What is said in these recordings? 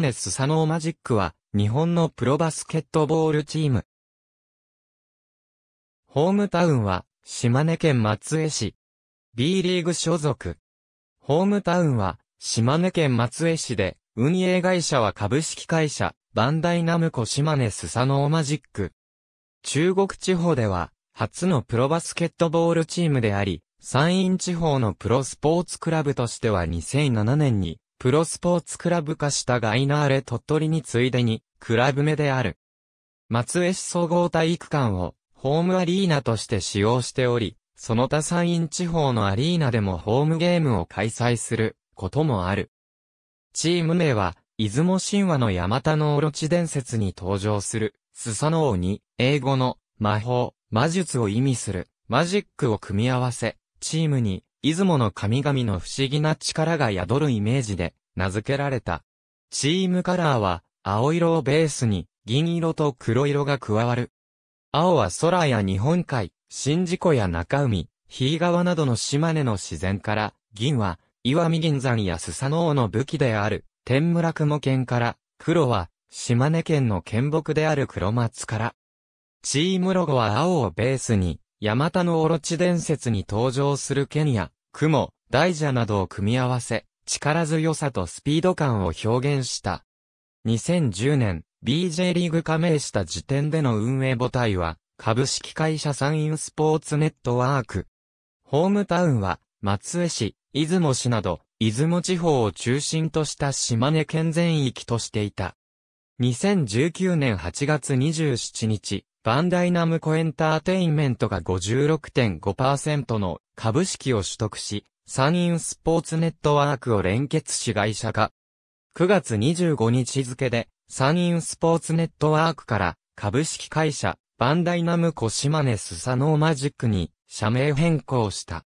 ネス・サノーマジックは、日本のプロバスケットボールチーム。ホームタウンは、島根県松江市。B リーグ所属。ホームタウンは、島根県松江市で、運営会社は株式会社、バンダイナムコ島根スサノーマジック。中国地方では、初のプロバスケットボールチームであり、山陰地方のプロスポーツクラブとしては2007年にプロスポーツクラブ化したガイナーレ鳥取についでに、クラブ目である。松江市総合体育館を、ホームアリーナとして使用しており、その他山陰地方のアリーナでもホームゲームを開催することもある。チーム名は、出雲神話のヤマタのオロチ伝説に登場する、スサノオに、英語の、魔法、魔術を意味する、マジックを組み合わせ、チームに、出雲の神々の不思議な力が宿るイメージで名付けられた。チームカラーは青色をベースに銀色と黒色が加わる。青は空や日本海、宍事湖や中海、日川などの島根の自然から、銀は岩見銀山やスサノオの武器である天村雲県から、黒は島根県の県北である黒松から。チームロゴは青をベースに、ヤマタのオロチ伝説に登場する剣や、雲、大蛇などを組み合わせ、力強さとスピード感を表現した。2010年、BJ リーグ加盟した時点での運営母体は、株式会社サンインスポーツネットワーク。ホームタウンは、松江市、出雲市など、出雲地方を中心とした島根県全域としていた。2019年8月27日、バンダイナムコエンターテインメントが56.5%の株式を取得し、サインスポーツネットワークを連結し会社化。9月25日付で、サインスポーツネットワークから、株式会社、バンダイナムコシマネスサノーマジックに、社名変更した。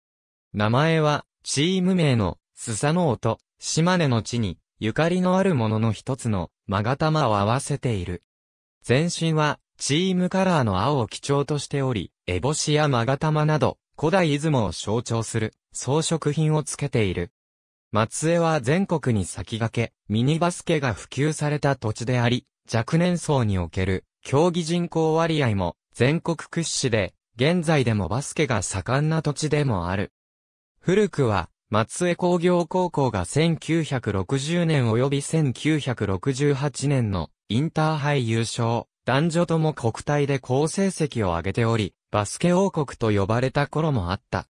名前は、チーム名の、スサノーと、島根の地に、ゆかりのあるものの一つの、マガタマを合わせている。前身は、チームカラーの青を基調としており、エボシやマガタマなど、古代出雲を象徴する装飾品をつけている。松江は全国に先駆け、ミニバスケが普及された土地であり、若年層における競技人口割合も全国屈指で、現在でもバスケが盛んな土地でもある。古くは、松江工業高校が1960年及び1968年のインターハイ優勝、男女とも国体で好成績を上げており、バスケ王国と呼ばれた頃もあった。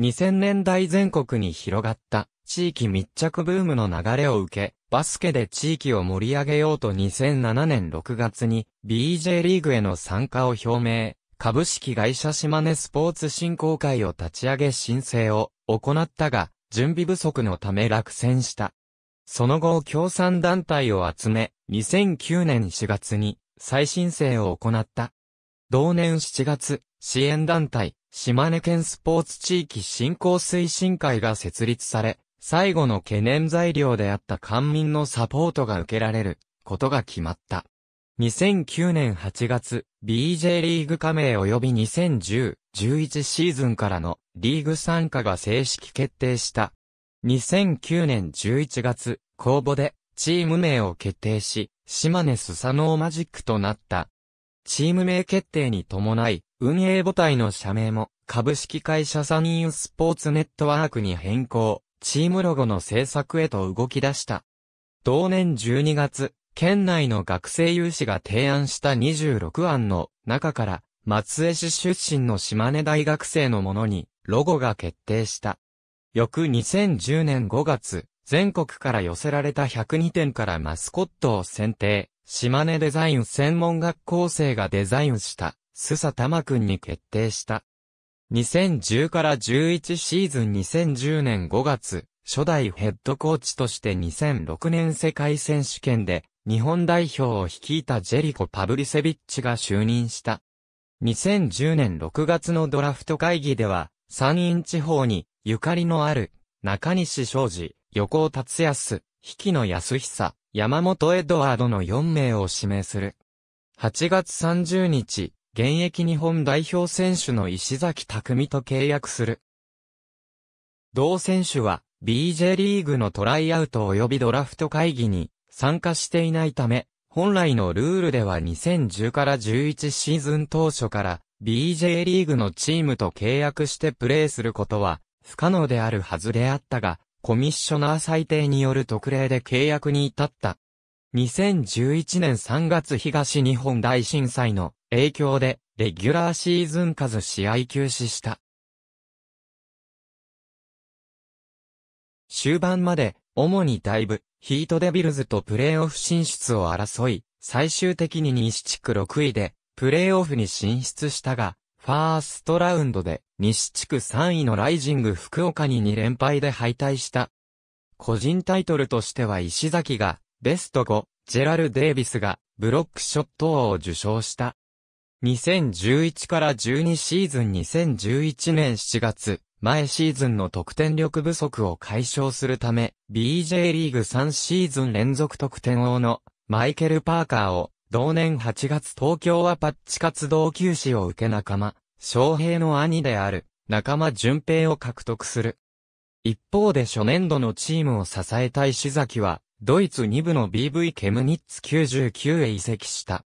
2000年代全国に広がった地域密着ブームの流れを受け、バスケで地域を盛り上げようと2007年6月に BJ リーグへの参加を表明、株式会社島根スポーツ振興会を立ち上げ申請を行ったが、準備不足のため落選した。その後、協賛団体を集め、2009年4月に再申請を行った。同年7月、支援団体、島根県スポーツ地域振興推進会が設立され、最後の懸念材料であった官民のサポートが受けられることが決まった。2009年8月、BJ リーグ加盟及び2010、11シーズンからのリーグ参加が正式決定した。2009年11月、公募でチーム名を決定し、島根スサノーマジックとなった。チーム名決定に伴い、運営母体の社名も、株式会社サニースポーツネットワークに変更、チームロゴの制作へと動き出した。同年12月、県内の学生有志が提案した26案の中から、松江市出身の島根大学生のものに、ロゴが決定した。翌2010年5月、全国から寄せられた102点からマスコットを選定。島根デザイン専門学校生がデザインした、スサタマくんに決定した。2010から11シーズン2010年5月、初代ヘッドコーチとして2006年世界選手権で日本代表を率いたジェリコ・パブリセビッチが就任した。2010年6月のドラフト会議では、山陰地方にゆかりのある中西昌司、横尾達康、引野康久、山本エドワードの4名を指名する。8月30日、現役日本代表選手の石崎匠と契約する。同選手は BJ リーグのトライアウト及びドラフト会議に参加していないため、本来のルールでは2010から11シーズン当初から BJ リーグのチームと契約してプレーすることは不可能であるはずであったが、コミッショナー裁定による特例で契約に至った。2011年3月東日本大震災の影響で、レギュラーシーズン数試合休止した。終盤まで、主にダイブ、ヒートデビルズとプレーオフ進出を争い、最終的に西地区6位で、プレーオフに進出したが、ファーストラウンドで西地区3位のライジング福岡に2連敗で敗退した。個人タイトルとしては石崎がベスト5、ジェラル・デイビスがブロックショット王を受賞した。2011から12シーズン2011年7月、前シーズンの得点力不足を解消するため、BJ リーグ3シーズン連続得点王のマイケル・パーカーを同年8月東京はパッチ活動休止を受け仲間、昌平の兄である、仲間淳平を獲得する。一方で初年度のチームを支えた石崎は、ドイツ2部の BV ケムニッツ99へ移籍した。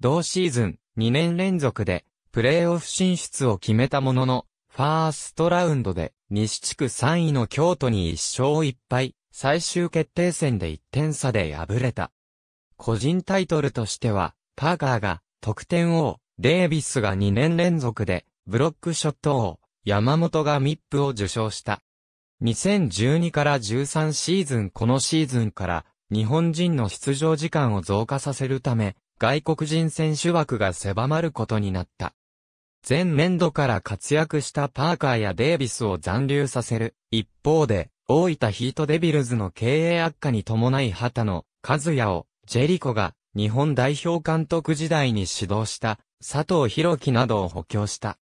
同シーズン、2年連続で、プレーオフ進出を決めたものの、ファーストラウンドで、西地区3位の京都に1勝1敗、最終決定戦で1点差で敗れた。個人タイトルとしては、パーカーが得点王、デイビスが2年連続でブロックショット王、山本がミップを受賞した。2012から13シーズンこのシーズンから日本人の出場時間を増加させるため外国人選手枠が狭まることになった。前年度から活躍したパーカーやデイビスを残留させる。一方で、大分ヒートデビルズの経営悪化に伴い畑の和也をジェリコが日本代表監督時代に指導した佐藤弘樹などを補強した。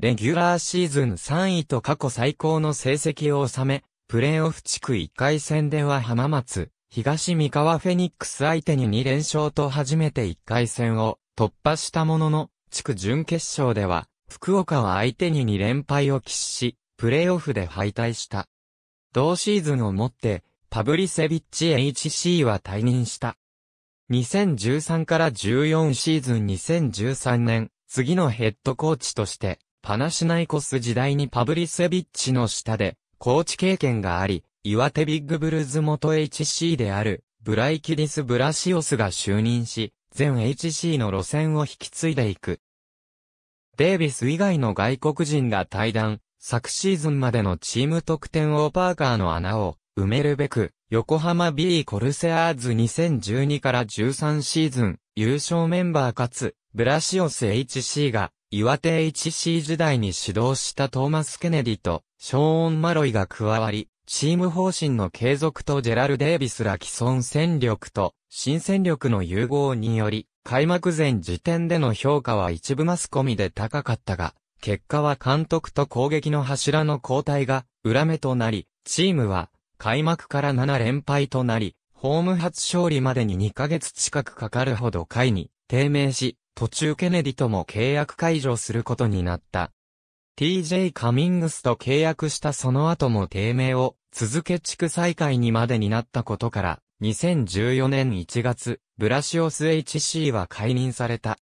レギュラーシーズン3位と過去最高の成績を収め、プレーオフ地区1回戦では浜松、東三河フェニックス相手に2連勝と初めて1回戦を突破したものの、地区準決勝では、福岡は相手に2連敗を喫し、プレーオフで敗退した。同シーズンをもって、パブリセビッチ HC は退任した。2013から14シーズン2013年、次のヘッドコーチとして、パナシナイコス時代にパブリセビッチの下で、コーチ経験があり、岩手ビッグブルーズ元 HC である、ブライキディス・ブラシオスが就任し、全 HC の路線を引き継いでいく。デイビス以外の外国人が対談、昨シーズンまでのチーム得点をパーカーの穴を埋めるべく、横浜 B コルセアーズ2012から13シーズン、優勝メンバーかつ、ブラシオス HC が、岩手 HC 時代に指導したトーマス・ケネディと、ショーン・マロイが加わり、チーム方針の継続とジェラル・デイビスら既存戦力と、新戦力の融合により、開幕前時点での評価は一部マスコミで高かったが、結果は監督と攻撃の柱の交代が裏目となり、チームは開幕から7連敗となり、ホーム初勝利までに2ヶ月近くかかるほど会に低迷し、途中ケネディとも契約解除することになった。TJ カミングスと契約したその後も低迷を続け地区再開にまでになったことから、2014年1月、ブラシオス HC は解任された。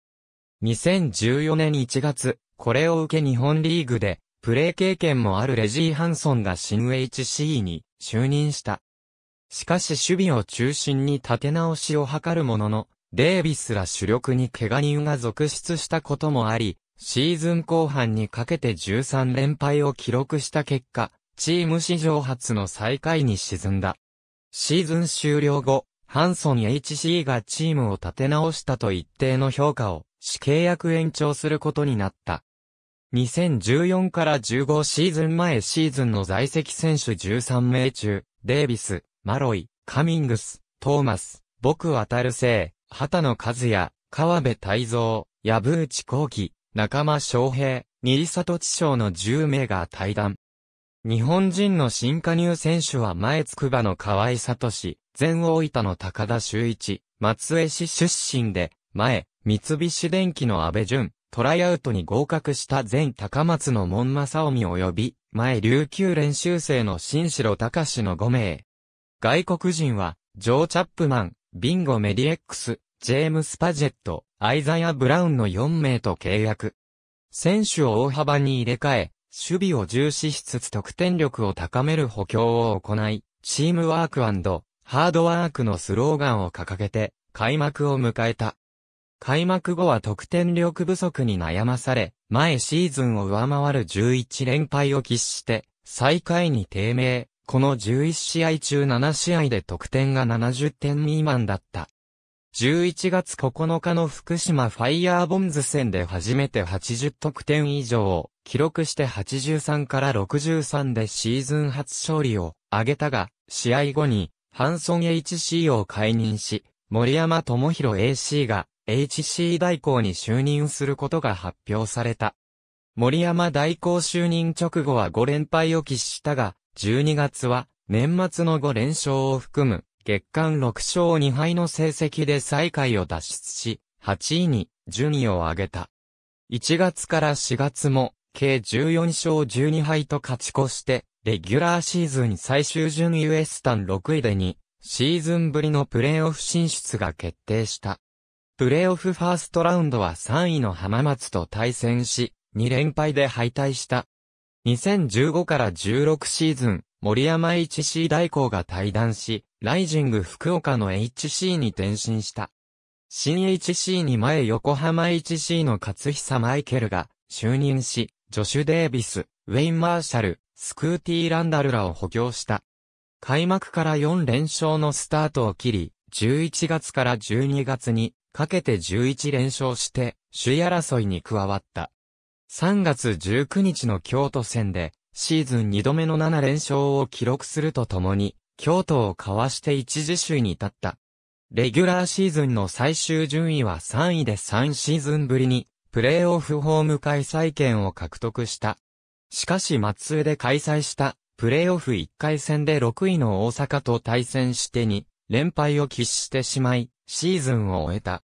2014年1月、これを受け日本リーグで、プレー経験もあるレジー・ハンソンが新 HC に就任した。しかし守備を中心に立て直しを図るものの、デービスら主力に怪我人が続出したこともあり、シーズン後半にかけて13連敗を記録した結果、チーム史上初の最下位に沈んだ。シーズン終了後、ハンソン HC がチームを立て直したと一定の評価を、死契約延長することになった。2014から15シーズン前シーズンの在籍選手13名中、デイビス、マロイ、カミングス、トーマス、僕渡る生、畑野和也、川辺泰造、藪内幸喜、仲間翔平、新里地章の10名が対談。日本人の新加入選手は前筑波の河合聡、前大分の高田修一、松江市出身で、前、三菱電機の安倍淳、トライアウトに合格した前高松の門正臣及び、前琉球練習生の新城隆の5名。外国人は、ジョー・チャップマン、ビンゴ・メディエックス、ジェームス・パジェット、アイザヤ・ブラウンの4名と契約。選手を大幅に入れ替え、守備を重視しつつ得点力を高める補強を行い、チームワークハードワークのスローガンを掲げて、開幕を迎えた。開幕後は得点力不足に悩まされ、前シーズンを上回る11連敗を喫して、最下位に低迷。この11試合中7試合で得点が70点未満だった。11月9日の福島ファイヤーボンズ戦で初めて80得点以上を記録して83から63でシーズン初勝利を挙げたが、試合後にハンソン HC を解任し、森山智弘 AC が HC 代行に就任することが発表された。森山代行就任直後は5連敗を喫したが、12月は年末の5連勝を含む月間6勝2敗の成績で最下位を脱出し、8位に順位を上げた。1月から4月も計14勝12敗と勝ち越して、レギュラーシーズン最終順位ウエスタン6位で2、シーズンぶりのプレーオフ進出が決定した。プレーオフファーストラウンドは3位の浜松と対戦し、2連敗で敗退した。2015から16シーズン、森山 HC 代行が退団し、ライジング福岡の HC に転身した。新 HC に前横浜 HC の勝久マイケルが就任し、ジョシュ・デービス、ウェイン・マーシャル、スクーティー・ランダルらを補強した。開幕から4連勝のスタートを切り、11月から12月にかけて11連勝して、首位争いに加わった。3月19日の京都戦で、シーズン2度目の7連勝を記録するとともに、京都をかわして一時首位に立った。レギュラーシーズンの最終順位は3位で3シーズンぶりに、プレーオフホーム開催権を獲得した。しかし松江で開催した、プレーオフ1回戦で6位の大阪と対戦してに連敗を喫してしまい、シーズンを終えた。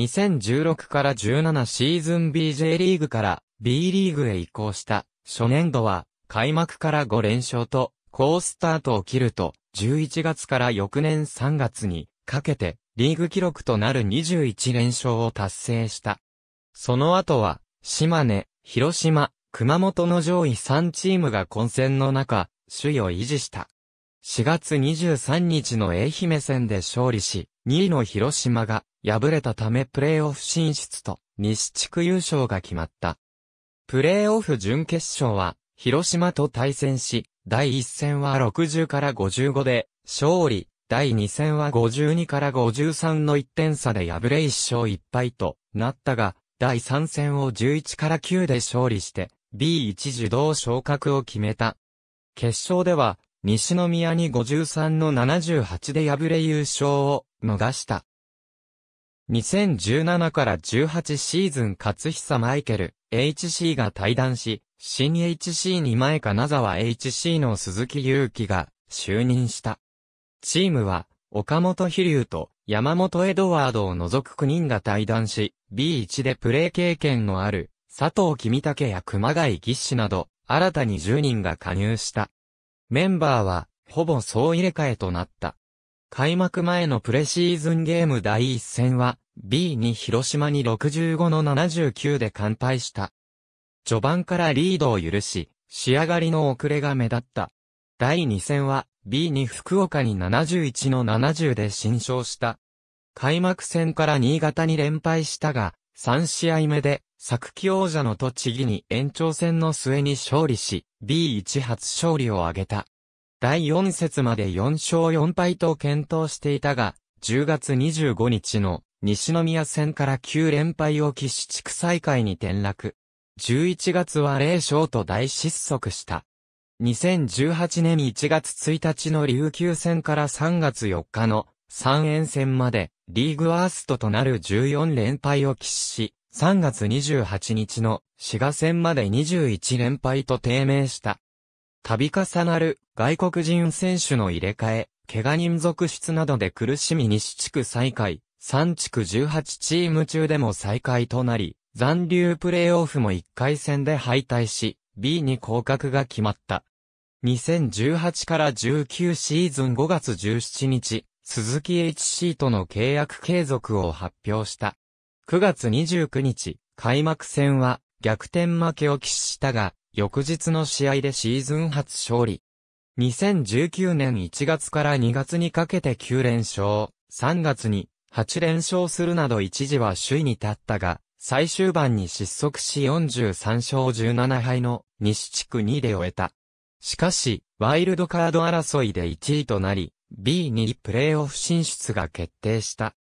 2016から17シーズン BJ リーグから B リーグへ移行した初年度は開幕から5連勝と好スタートを切ると11月から翌年3月にかけてリーグ記録となる21連勝を達成した。その後は島根、広島、熊本の上位3チームが混戦の中、首位を維持した。4月23日の愛媛戦で勝利し、2位の広島が敗れたためプレーオフ進出と西地区優勝が決まった。プレーオフ準決勝は広島と対戦し、第1戦は60から55で勝利、第2戦は52から53の1点差で敗れ1勝1敗となったが、第3戦を11から9で勝利して、B1 自動昇格を決めた。決勝では、西宮に53の78で敗れ優勝を逃した。2017から18シーズン勝久マイケル、HC が退団し、新 HC に前金沢 HC の鈴木祐樹が就任した。チームは、岡本飛龍と山本エドワードを除く9人が退団し、B1 でプレー経験のある佐藤君武や熊谷義士など、新たに10人が加入した。メンバーは、ほぼ総入れ替えとなった。開幕前のプレシーズンゲーム第一戦は、B に広島に65の79で完敗した。序盤からリードを許し、仕上がりの遅れが目立った。第2戦は、B に福岡に71の70で新勝した。開幕戦から新潟に連敗したが、3試合目で、昨季王者の栃木に延長戦の末に勝利し、B1 初勝利を挙げた。第4節まで4勝4敗と検討していたが、10月25日の西宮戦から9連敗を喫し地区再開に転落。11月は0勝と大失速した。2018年1月1日の琉球戦から3月4日の3円戦までリーグワーストとなる14連敗を喫し、3月28日の滋賀戦まで21連敗と低迷した。度重なる外国人選手の入れ替え、怪我人続出などで苦しみ西地区再開、3地区18チーム中でも再開となり、残留プレーオフも1回戦で敗退し、B に降格が決まった。2018から19シーズン5月17日、鈴木 HC との契約継続を発表した。9月29日、開幕戦は逆転負けを喫したが、翌日の試合でシーズン初勝利。2019年1月から2月にかけて9連勝、3月に8連勝するなど一時は首位に立ったが、最終盤に失速し43勝17敗の西地区2で終えた。しかし、ワイルドカード争いで1位となり、B2 プレーオフ進出が決定した。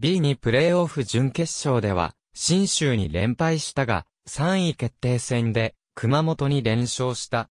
B2 プレーオフ準決勝では、新州に連敗したが、3位決定戦で、熊本に連勝した。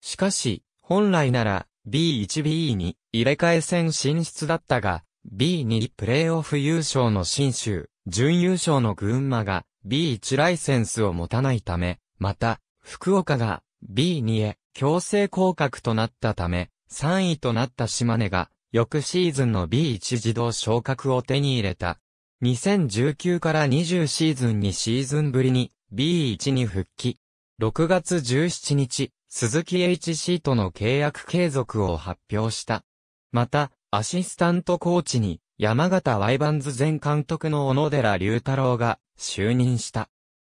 しかし、本来なら、B1B に入れ替え戦進出だったが、B2 プレーオフ優勝の新州、準優勝の群馬が B1 ライセンスを持たないため、また、福岡が B2 へ強制降格となったため、3位となった島根が、翌シーズンの B1 自動昇格を手に入れた。2019から20シーズンにシーズンぶりに B1 に復帰。6月17日、鈴木 HC との契約継続を発表した。また、アシスタントコーチに山形ワイバンズ前監督の小野寺隆太郎が就任した。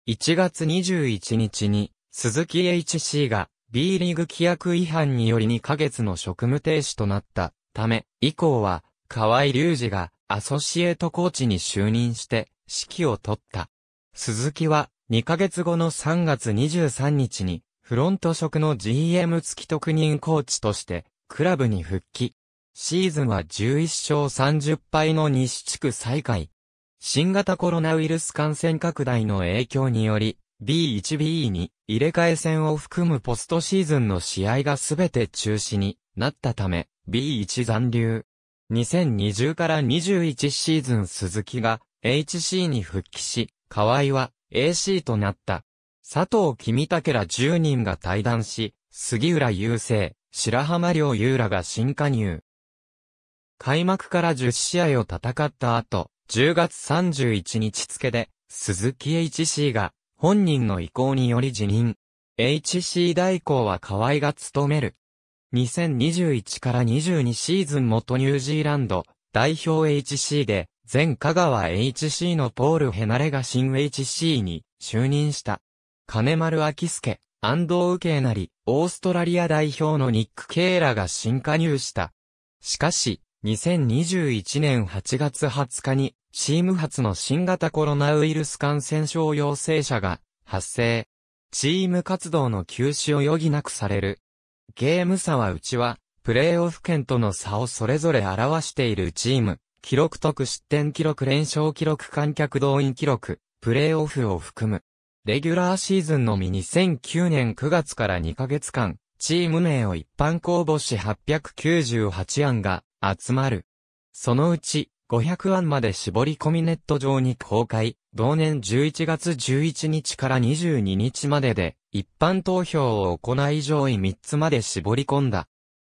1月21日に鈴木 HC が B リーグ規約違反により2ヶ月の職務停止となったため、以降は、河合隆二がアソシエートコーチに就任して指揮を取った。鈴木は2ヶ月後の3月23日にフロント職の GM 付き特任コーチとしてクラブに復帰。シーズンは11勝30敗の西地区再開。新型コロナウイルス感染拡大の影響により B1B に入れ替え戦を含むポストシーズンの試合がすべて中止になったため、B1 残留。2020から21シーズン鈴木が HC に復帰し、河合は AC となった。佐藤君武ら10人が対談し、杉浦優生、白浜良優らが新加入。開幕から10試合を戦った後、10月31日付で、鈴木 HC が本人の意向により辞任。HC 代行は河合が務める。2021から22シーズン元ニュージーランド代表 HC で、前香川 HC のポール・ヘナレが新 HC に就任した。金丸明介、安藤受けなり、オーストラリア代表のニック・ケーラが新加入した。しかし、2021年8月20日に、チーム発の新型コロナウイルス感染症陽性者が発生。チーム活動の休止を余儀なくされる。ゲーム差はうちは、プレーオフ圏との差をそれぞれ表しているチーム、記録得失点記録連勝記録観客動員記録、プレーオフを含む。レギュラーシーズンのみ2009年9月から2ヶ月間、チーム名を一般公募し898案が集まる。そのうち、500案まで絞り込みネット上に公開、同年11月11日から22日までで、一般投票を行い上位3つまで絞り込んだ。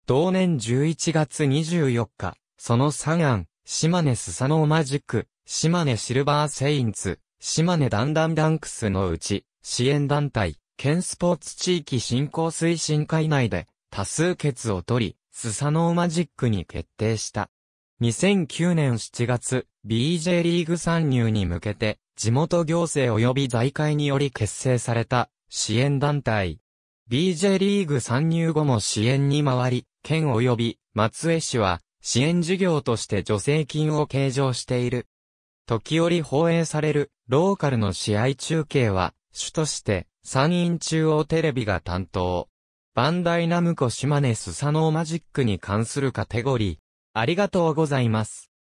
同年11月24日、その3案、島根スサノーマジック、島根シルバーセインツ、島根ダンダンダンクスのうち、支援団体、県スポーツ地域振興推進会内で、多数決を取り、スサノーマジックに決定した。2009年7月、BJ リーグ参入に向けて、地元行政及び財界により結成された支援団体。BJ リーグ参入後も支援に回り、県及び松江市は支援事業として助成金を計上している。時折放映されるローカルの試合中継は、主として山陰中央テレビが担当。バンダイナムコ島根スサノーマジックに関するカテゴリー。ありがとうございます。